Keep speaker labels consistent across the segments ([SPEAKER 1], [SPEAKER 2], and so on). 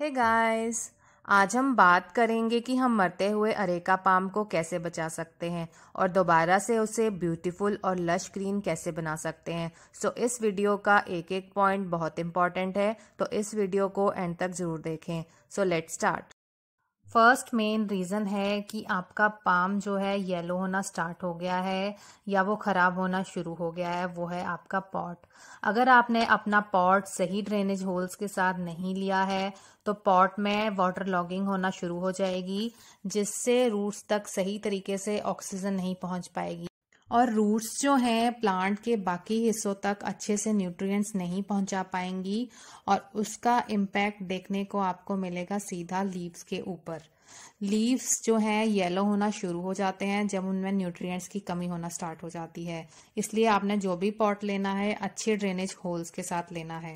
[SPEAKER 1] हे hey guys आज हम बात करेंगे कि हम मरते हुए अरेका पाम को कैसे बचा सकते हैं और दोबारा से उसे ब्यूटीफुल और लश ग्रीन कैसे बना सकते हैं सो so, इस वीडियो का एक एक पॉइंट बहुत इंपॉर्टेंट है तो इस वीडियो को एंड तक ज़रूर देखें so let start first main reason है कि आपका पाम जो है येलो होना स्टार्ट हो गया है या वो ख़राब होना शुरू हो गया है वो है आपका पॉट अगर आपने अपना पॉट सही ड्रेनेज होल्स के साथ नहीं लिया है तो पॉट में वाटर लॉगिंग होना शुरू हो जाएगी जिससे रूट्स तक सही तरीके से ऑक्सीजन नहीं पहुंच पाएगी और रूट्स जो हैं प्लांट के बाकी हिस्सों तक अच्छे से न्यूट्रिएंट्स नहीं पहुंचा पाएंगी और उसका इम्पैक्ट देखने को आपको मिलेगा सीधा लीव्स के ऊपर लीव्स जो हैं येलो होना शुरू हो जाते हैं जब उनमें न्यूट्रिएंट्स की कमी होना स्टार्ट हो जाती है इसलिए आपने जो भी पॉट लेना है अच्छे ड्रेनेज होल्स के साथ लेना है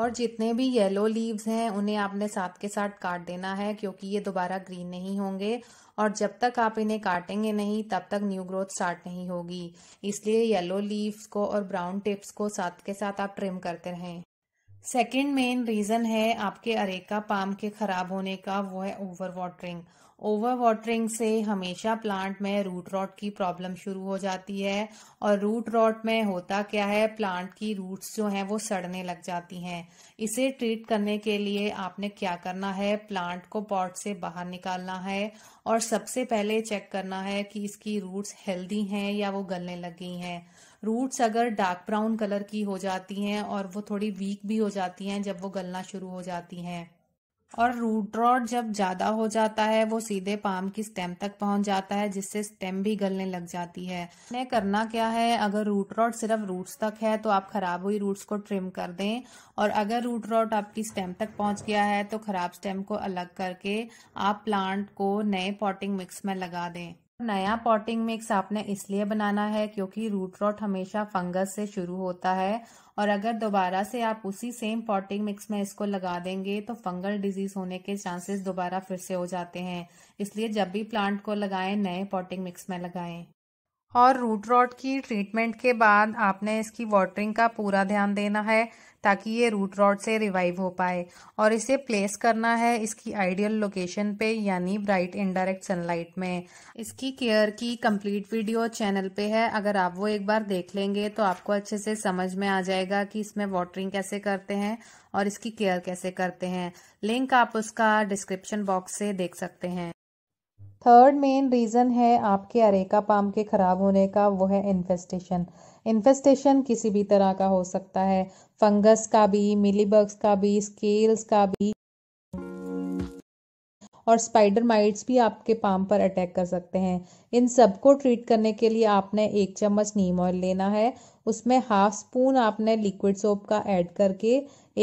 [SPEAKER 1] और जितने भी येलो लीव्स हैं उन्हें आपने साथ के साथ काट देना है क्योंकि ये दोबारा ग्रीन नहीं होंगे और जब तक आप इन्हें काटेंगे नहीं तब तक न्यू ग्रोथ स्टार्ट नहीं होगी इसलिए येलो लीव्स को और ब्राउन टिप्स को साथ के साथ आप ट्रिम करते रहें सेकेंड मेन रीज़न है आपके अरेका पाम के ख़राब होने का वो है ओवर वाटरिंग ओवर वाटरिंग से हमेशा प्लांट में रूट रॉट की प्रॉब्लम शुरू हो जाती है और रूट रॉट में होता क्या है प्लांट की रूट्स जो हैं वो सड़ने लग जाती हैं इसे ट्रीट करने के लिए आपने क्या करना है प्लांट को पॉट से बाहर निकालना है और सबसे पहले चेक करना है कि इसकी रूट्स हेल्दी हैं या वो गलने लग गई हैं रूट्स अगर डार्क ब्राउन कलर की हो जाती हैं और वो थोड़ी वीक भी हो जाती हैं जब वो गलना शुरू हो जाती हैं और रूट रॉड जब ज्यादा हो जाता है वो सीधे पाम की स्टेम तक पहुंच जाता है जिससे स्टेम भी गलने लग जाती है ने करना क्या है अगर रूट रॉड सिर्फ रूट्स तक है तो आप खराब हुई रूट्स को ट्रिम कर दें और अगर रूट रॉड आपकी स्टेम तक पहुंच गया है तो खराब स्टेम को अलग करके आप प्लांट को नए पॉटिंग मिक्स में लगा दें नया पॉटिंग मिक्स आपने इसलिए बनाना है क्योंकि रूट रॉट हमेशा फंगस से शुरू होता है और अगर दोबारा से आप उसी सेम पॉटिंग मिक्स में इसको लगा देंगे तो फंगल डिजीज होने के चांसेस दोबारा फिर से हो जाते हैं इसलिए जब भी प्लांट को लगाएं नए पॉटिंग मिक्स में लगाएं और रूट रॉट की ट्रीटमेंट के बाद आपने इसकी वाटरिंग का पूरा ध्यान देना है ताकि ये रूट रॉट से रिवाइव हो पाए और इसे प्लेस करना है इसकी आइडियल लोकेशन पे यानी ब्राइट इनडायरेक्ट सनलाइट में इसकी केयर की कंप्लीट वीडियो चैनल पे है अगर आप वो एक बार देख लेंगे तो आपको अच्छे से समझ में आ जाएगा कि इसमें वाटरिंग कैसे करते हैं और इसकी केयर कैसे करते हैं लिंक आप उसका डिस्क्रिप्शन बॉक्स से देख सकते हैं थर्ड मेन रीज़न है आपके अरेका पाम के ख़राब होने का वो है इन्फेस्टेशन इन्फेस्टेशन किसी भी तरह का हो सकता है फंगस का भी मिलीबग्स का भी स्केल्स का भी और स्पाइडर माइट्स भी आपके पाम पर अटैक कर सकते हैं इन सबको ट्रीट करने के लिए आपने एक चम्मच नीम ऑयल लेना है उसमें हाफ स्पून आपने लिक्विड सोप का ऐड करके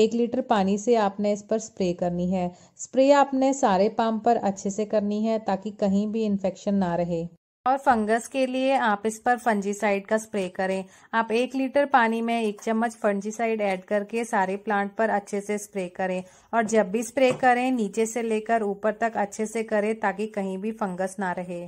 [SPEAKER 1] एक लीटर पानी से आपने इस पर स्प्रे करनी है स्प्रे आपने सारे पाम पर अच्छे से करनी है ताकि कहीं भी इन्फेक्शन ना रहे और फंगस के लिए आप इस पर फंजीसाइड का स्प्रे करें आप एक लीटर पानी में एक चम्मच फंजीसाइड ऐड करके सारे प्लांट पर अच्छे से स्प्रे करें और जब भी स्प्रे करें नीचे से लेकर ऊपर तक अच्छे से करें ताकि कहीं भी फंगस ना रहे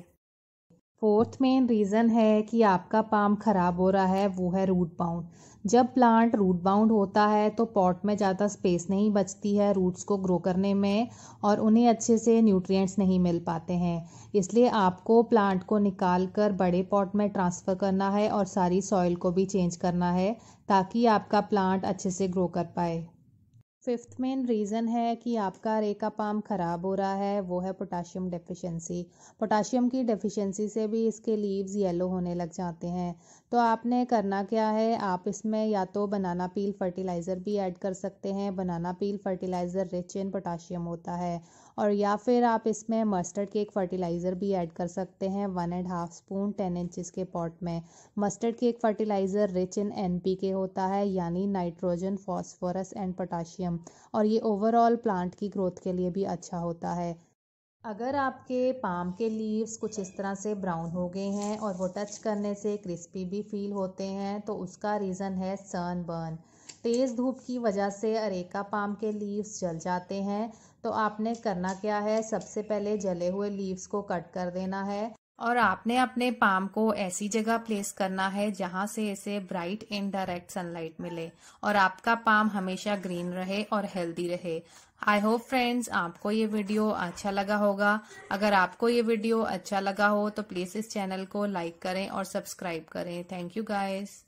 [SPEAKER 1] फोर्थ मेन रीज़न है कि आपका पाम ख़राब हो रहा है वो है रूट बाउंड जब प्लांट रूट बाउंड होता है तो पॉट में ज़्यादा स्पेस नहीं बचती है रूट्स को ग्रो करने में और उन्हें अच्छे से न्यूट्रिएंट्स नहीं मिल पाते हैं इसलिए आपको प्लांट को निकाल कर बड़े पॉट में ट्रांसफ़र करना है और सारी सॉइल को भी चेंज करना है ताकि आपका प्लांट अच्छे से ग्रो कर पाए फिफ्थ मेन रीज़न है कि आपका रेखा पाम ख़राब हो रहा है वो है पोटाशियम डेफिशिएंसी पोटाशियम की डेफिशिएंसी से भी इसके लीव्स येलो होने लग जाते हैं तो आपने करना क्या है आप इसमें या तो बनाना पील फर्टिलाइज़र भी ऐड कर सकते हैं banana peel fertiliser rich in potassium होता है और या फिर आप इसमें मस्टर्ड केक फर्टिलाइज़र भी ऐड कर सकते हैं one and half spoon ten inches के पॉट में mustard cake fertiliser rich in N होता है यानी नाइट्रोजन फॉस्फोरस एंड पोटाशियम और ये ओवरऑल प्लांट की ग्रोथ के लिए भी अच्छा होता है अगर आपके पाम के लीव्स कुछ इस तरह से ब्राउन हो गए हैं और वो टच करने से क्रिस्पी भी फील होते हैं तो उसका रीज़न है सन बर्न तेज़ धूप की वजह से अरेका पाम के लीव्स जल जाते हैं तो आपने करना क्या है सबसे पहले जले हुए लीव्स को कट कर देना है और आपने अपने पाम को ऐसी जगह प्लेस करना है जहां से इसे ब्राइट इनडायरेक्ट सनलाइट मिले और आपका पाम हमेशा ग्रीन रहे और हेल्दी रहे आई होप फ्रेंड्स आपको ये वीडियो अच्छा लगा होगा अगर आपको ये वीडियो अच्छा लगा हो तो प्लीज़ इस चैनल को लाइक करें और सब्सक्राइब करें थैंक यू गाइज